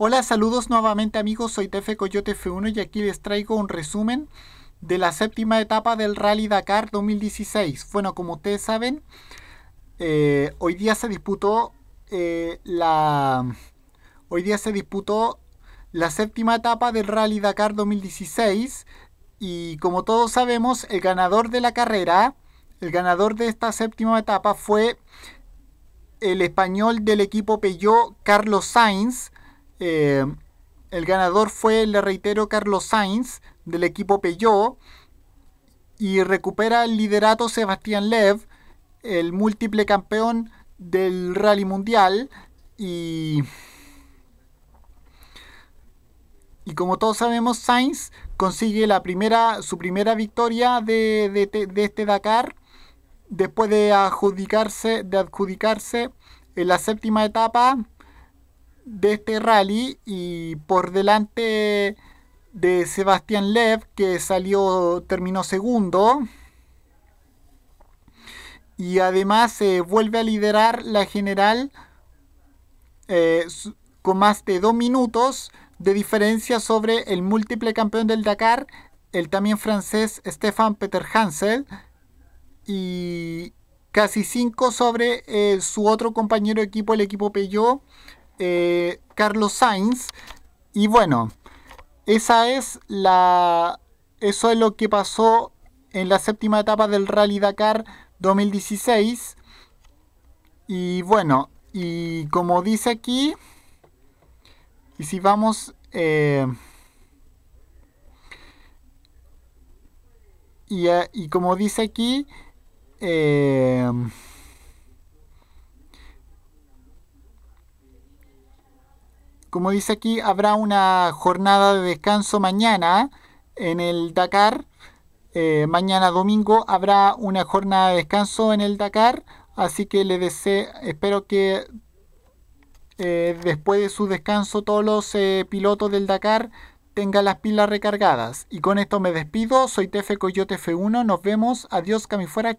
Hola, saludos nuevamente amigos, soy Tefe Coyote F1 y aquí les traigo un resumen de la séptima etapa del Rally Dakar 2016. Bueno, como ustedes saben, eh, hoy día se disputó eh, la... Hoy día se disputó la séptima etapa del Rally Dakar 2016 y como todos sabemos, el ganador de la carrera, el ganador de esta séptima etapa fue el español del equipo Peugeot, Carlos Sainz, eh, el ganador fue, le reitero, Carlos Sainz del equipo Peugeot y recupera el liderato Sebastián Lev, el múltiple campeón del rally mundial y y como todos sabemos Sainz consigue la primera su primera victoria de, de este Dakar después de adjudicarse de adjudicarse en la séptima etapa de este rally y por delante de Sebastián Lev que salió terminó segundo y además se eh, vuelve a liderar la general eh, con más de dos minutos de diferencia sobre el múltiple campeón del Dakar, el también francés Stefan Peter Hansel, y casi cinco sobre eh, su otro compañero de equipo, el equipo Peugeot, eh, Carlos Sainz. Y bueno, esa es la, eso es lo que pasó en la séptima etapa del Rally Dakar 2016. Y bueno, y como dice aquí, y si vamos... Eh, y, eh, y como dice aquí, eh, como dice aquí, habrá una jornada de descanso mañana en el Dakar. Eh, mañana domingo habrá una jornada de descanso en el Dakar. Así que le deseo, espero que eh, después de su descanso todos los eh, pilotos del Dakar tengan las pilas recargadas. Y con esto me despido. Soy Tefe Coyote F1. Nos vemos. Adiós, Camifuera.